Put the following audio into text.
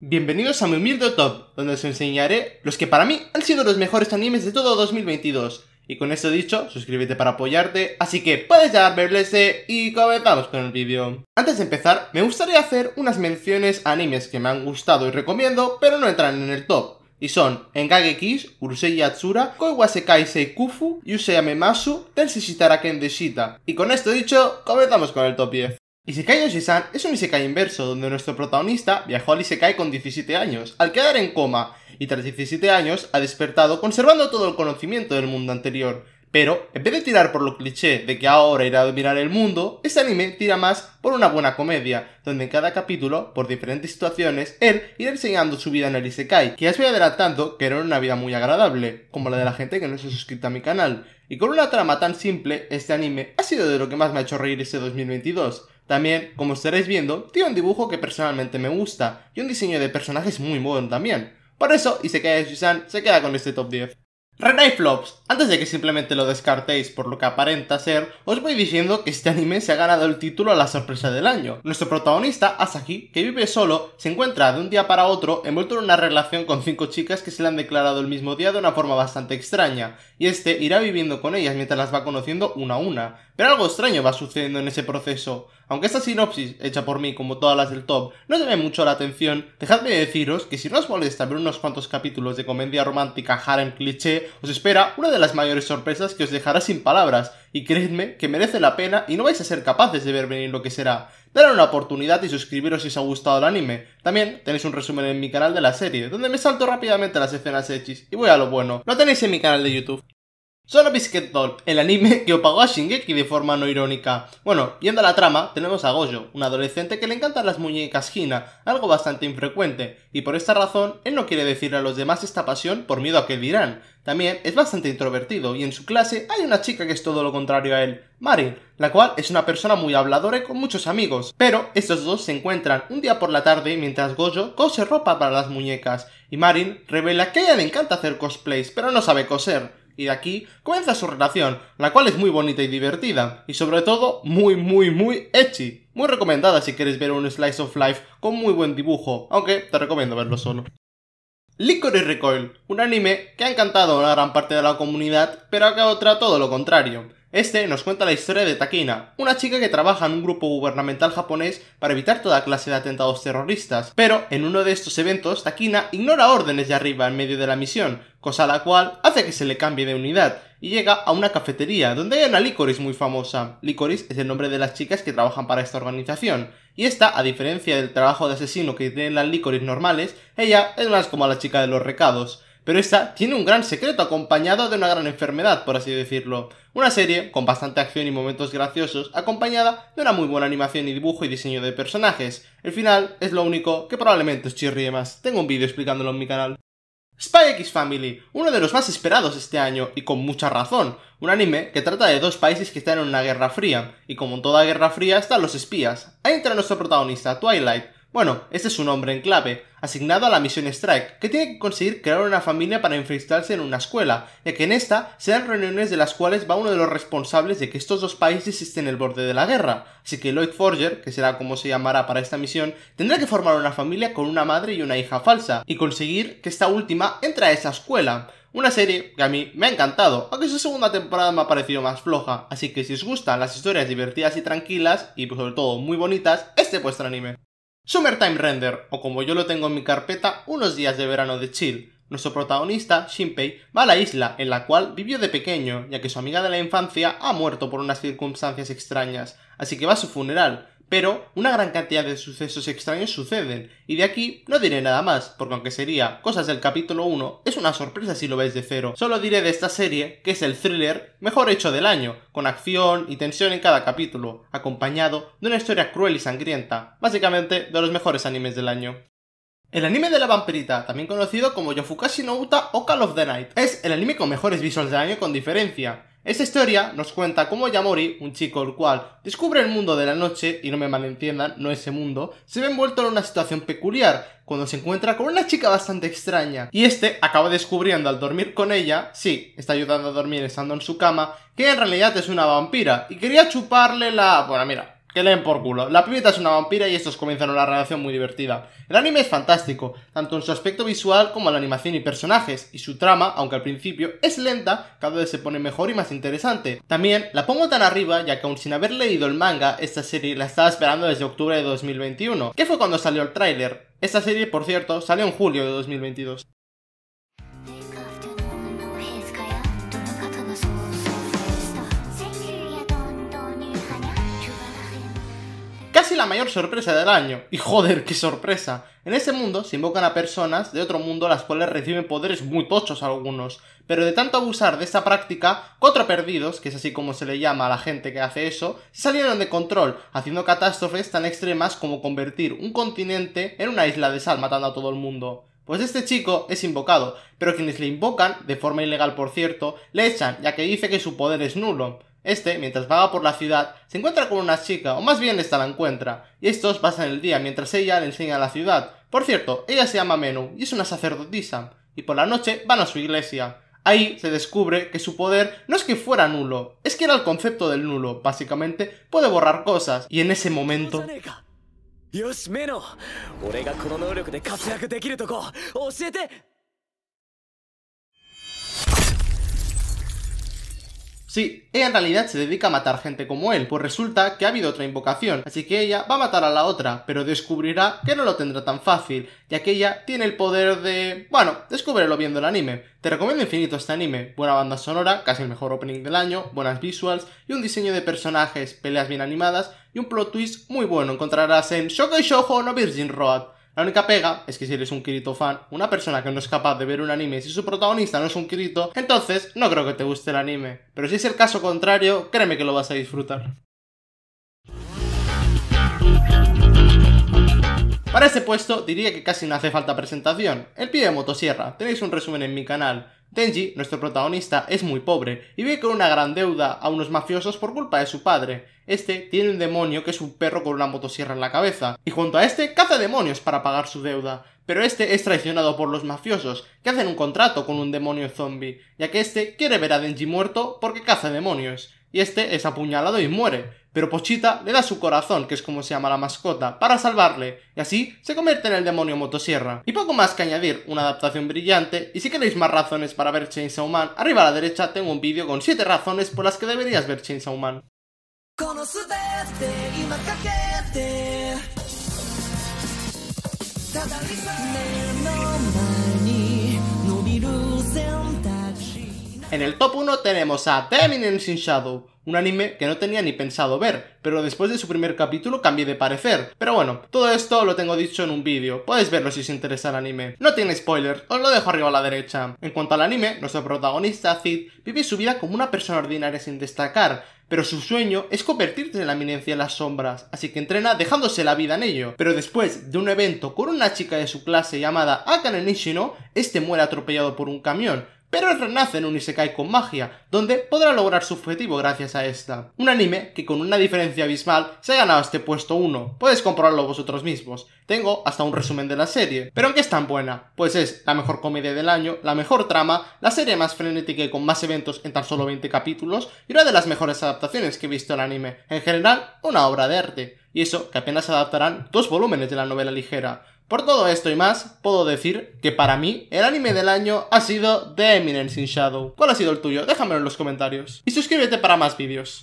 Bienvenidos a mi humilde top, donde os enseñaré los que para mí han sido los mejores animes de todo 2022. Y con esto dicho, suscríbete para apoyarte, así que puedes ya verles y comenzamos con el vídeo. Antes de empezar, me gustaría hacer unas menciones a animes que me han gustado y recomiendo, pero no entran en el top. Y son Engage Kiss, Urusei Yatsura, Koiwase Kaisei Kufu, Yusei Amemasu, Tenshi Shita. Y con esto dicho, comenzamos con el top 10. Isekai no es un Isekai inverso, donde nuestro protagonista viajó al Isekai con 17 años, al quedar en coma, y tras 17 años ha despertado conservando todo el conocimiento del mundo anterior. Pero, en vez de tirar por lo cliché de que ahora irá a admirar el mundo, este anime tira más por una buena comedia, donde en cada capítulo, por diferentes situaciones, él irá enseñando su vida en el Isekai, que ya os voy adelantando que era una vida muy agradable, como la de la gente que no se ha suscrito a mi canal. Y con una trama tan simple, este anime ha sido de lo que más me ha hecho reír este 2022. También, como estaréis viendo, tiene un dibujo que personalmente me gusta y un diseño de personajes muy bueno también. Por eso, y Isekai Susan, se queda con este top 10. Renai Flops, antes de que simplemente lo descartéis por lo que aparenta ser, os voy diciendo que este anime se ha ganado el título a la sorpresa del año. Nuestro protagonista, Asahi, que vive solo, se encuentra de un día para otro envuelto en una relación con cinco chicas que se le han declarado el mismo día de una forma bastante extraña, y este irá viviendo con ellas mientras las va conociendo una a una. Pero algo extraño va sucediendo en ese proceso. Aunque esta sinopsis, hecha por mí como todas las del top, no llame mucho la atención, dejadme deciros que si no os molesta ver unos cuantos capítulos de comedia romántica harem cliché, os espera una de las mayores sorpresas que os dejará sin palabras, y creedme que merece la pena y no vais a ser capaces de ver venir lo que será. Dale una oportunidad y suscribiros si os ha gustado el anime. También tenéis un resumen en mi canal de la serie, donde me salto rápidamente las escenas hechis y voy a lo bueno. Lo tenéis en mi canal de YouTube. Solo Biscuit Doll, el anime que opagó a Shingeki de forma no irónica. Bueno, yendo a la trama, tenemos a Gojo, un adolescente que le encantan las muñecas Hina, algo bastante infrecuente, y por esta razón, él no quiere decir a los demás esta pasión por miedo a que dirán. También es bastante introvertido, y en su clase hay una chica que es todo lo contrario a él, Marin, la cual es una persona muy habladora y con muchos amigos. Pero estos dos se encuentran un día por la tarde mientras Gojo cose ropa para las muñecas, y Marin revela que a ella le encanta hacer cosplays, pero no sabe coser y de aquí comienza su relación, la cual es muy bonita y divertida, y sobre todo muy muy muy echi. Muy recomendada si quieres ver un slice of life con muy buen dibujo, aunque te recomiendo verlo solo. y Recoil, un anime que ha encantado a una gran parte de la comunidad, pero que otra todo lo contrario. Este nos cuenta la historia de Takina, una chica que trabaja en un grupo gubernamental japonés para evitar toda clase de atentados terroristas, pero en uno de estos eventos Takina ignora órdenes de arriba en medio de la misión, cosa la cual hace que se le cambie de unidad y llega a una cafetería donde hay una Licoris muy famosa. Licoris es el nombre de las chicas que trabajan para esta organización, y esta, a diferencia del trabajo de asesino que tienen las Licoris normales, ella es más como la chica de los recados pero esta tiene un gran secreto acompañado de una gran enfermedad, por así decirlo. Una serie con bastante acción y momentos graciosos, acompañada de una muy buena animación y dibujo y diseño de personajes. El final es lo único que probablemente os chirrie más. Tengo un vídeo explicándolo en mi canal. Spy X Family, uno de los más esperados este año, y con mucha razón, un anime que trata de dos países que están en una guerra fría, y como en toda guerra fría están los espías. Ahí entra nuestro protagonista, Twilight, bueno, este es un hombre en clave, asignado a la misión Strike, que tiene que conseguir crear una familia para infiltrarse en una escuela, ya que en esta se dan reuniones de las cuales va uno de los responsables de que estos dos países estén en el borde de la guerra, así que Lloyd Forger, que será como se llamará para esta misión, tendrá que formar una familia con una madre y una hija falsa, y conseguir que esta última entre a esa escuela, una serie que a mí me ha encantado, aunque su segunda temporada me ha parecido más floja, así que si os gustan las historias divertidas y tranquilas, y sobre todo muy bonitas, este es vuestro anime. Summertime Render, o como yo lo tengo en mi carpeta, unos días de verano de chill. Nuestro protagonista, Shinpei, va a la isla en la cual vivió de pequeño, ya que su amiga de la infancia ha muerto por unas circunstancias extrañas, así que va a su funeral, pero una gran cantidad de sucesos extraños suceden, y de aquí no diré nada más, porque aunque sería cosas del capítulo 1, es una sorpresa si lo ves de cero. Solo diré de esta serie que es el thriller mejor hecho del año, con acción y tensión en cada capítulo, acompañado de una historia cruel y sangrienta, básicamente de los mejores animes del año. El anime de la vampirita, también conocido como Yofukashi no o Call of the Night, es el anime con mejores visuals del año con diferencia, esta historia nos cuenta cómo Yamori, un chico el cual descubre el mundo de la noche, y no me malentiendan, no ese mundo, se ve envuelto en una situación peculiar, cuando se encuentra con una chica bastante extraña. Y este acaba descubriendo al dormir con ella, sí, está ayudando a dormir estando en su cama, que en realidad es una vampira, y quería chuparle la... bueno, mira, que leen por culo. La pibeta es una vampira y estos comienzan una relación muy divertida. El anime es fantástico, tanto en su aspecto visual como en la animación y personajes, y su trama, aunque al principio es lenta, cada vez se pone mejor y más interesante. También la pongo tan arriba ya que aún sin haber leído el manga, esta serie la estaba esperando desde octubre de 2021, que fue cuando salió el tráiler. Esta serie, por cierto, salió en julio de 2022. casi la mayor sorpresa del año. Y joder, qué sorpresa. En ese mundo se invocan a personas de otro mundo las cuales reciben poderes muy tochos algunos. Pero de tanto abusar de esta práctica, cuatro perdidos, que es así como se le llama a la gente que hace eso, salieron de control, haciendo catástrofes tan extremas como convertir un continente en una isla de sal matando a todo el mundo. Pues este chico es invocado, pero quienes le invocan, de forma ilegal por cierto, le echan, ya que dice que su poder es nulo. Este, mientras vaga por la ciudad, se encuentra con una chica, o más bien esta la encuentra, y estos pasan el día mientras ella le enseña la ciudad. Por cierto, ella se llama Menu y es una sacerdotisa, y por la noche van a su iglesia. Ahí se descubre que su poder no es que fuera nulo, es que era el concepto del nulo, básicamente, puede borrar cosas, y en ese momento... Sí, ella en realidad se dedica a matar gente como él, pues resulta que ha habido otra invocación, así que ella va a matar a la otra, pero descubrirá que no lo tendrá tan fácil, ya que ella tiene el poder de... Bueno, descúbrelo viendo el anime. Te recomiendo infinito este anime, buena banda sonora, casi el mejor opening del año, buenas visuals y un diseño de personajes, peleas bien animadas y un plot twist muy bueno encontrarás en Shokai Shoujo no Virgin Road. La única pega es que si eres un Kirito fan, una persona que no es capaz de ver un anime si su protagonista no es un Kirito, entonces no creo que te guste el anime. Pero si es el caso contrario, créeme que lo vas a disfrutar. Para este puesto diría que casi no hace falta presentación. El pie de motosierra, tenéis un resumen en mi canal. Denji, nuestro protagonista, es muy pobre y vive con una gran deuda a unos mafiosos por culpa de su padre. Este tiene un demonio que es un perro con una motosierra en la cabeza, y junto a este caza demonios para pagar su deuda. Pero este es traicionado por los mafiosos, que hacen un contrato con un demonio zombie, ya que este quiere ver a Denji muerto porque caza demonios, y este es apuñalado y muere pero Pochita le da su corazón, que es como se llama la mascota, para salvarle, y así se convierte en el demonio motosierra. Y poco más que añadir, una adaptación brillante, y si queréis más razones para ver Chainsaw Man, arriba a la derecha tengo un vídeo con 7 razones por las que deberías ver Chainsaw Man. En el top 1 tenemos a Teminence in Shadow, un anime que no tenía ni pensado ver, pero después de su primer capítulo cambié de parecer. Pero bueno, todo esto lo tengo dicho en un vídeo, podéis verlo si os interesa el anime. No tiene spoilers, os lo dejo arriba a la derecha. En cuanto al anime, nuestro protagonista, Zid, vive su vida como una persona ordinaria sin destacar, pero su sueño es convertirse en la eminencia de las sombras, así que entrena dejándose la vida en ello. Pero después de un evento con una chica de su clase llamada Akane Nishino, este muere atropellado por un camión, pero renace en un Isekai con magia, donde podrá lograr su objetivo gracias a esta. Un anime que con una diferencia abismal se ha ganado este puesto 1, Puedes comprobarlo vosotros mismos. Tengo hasta un resumen de la serie. ¿Pero en qué es tan buena? Pues es la mejor comedia del año, la mejor trama, la serie más frenética y con más eventos en tan solo 20 capítulos, y una de las mejores adaptaciones que he visto en anime. En general, una obra de arte. Y eso que apenas se adaptarán dos volúmenes de la novela ligera. Por todo esto y más, puedo decir que para mí el anime del año ha sido The Eminence in Shadow. ¿Cuál ha sido el tuyo? Déjamelo en los comentarios. Y suscríbete para más vídeos.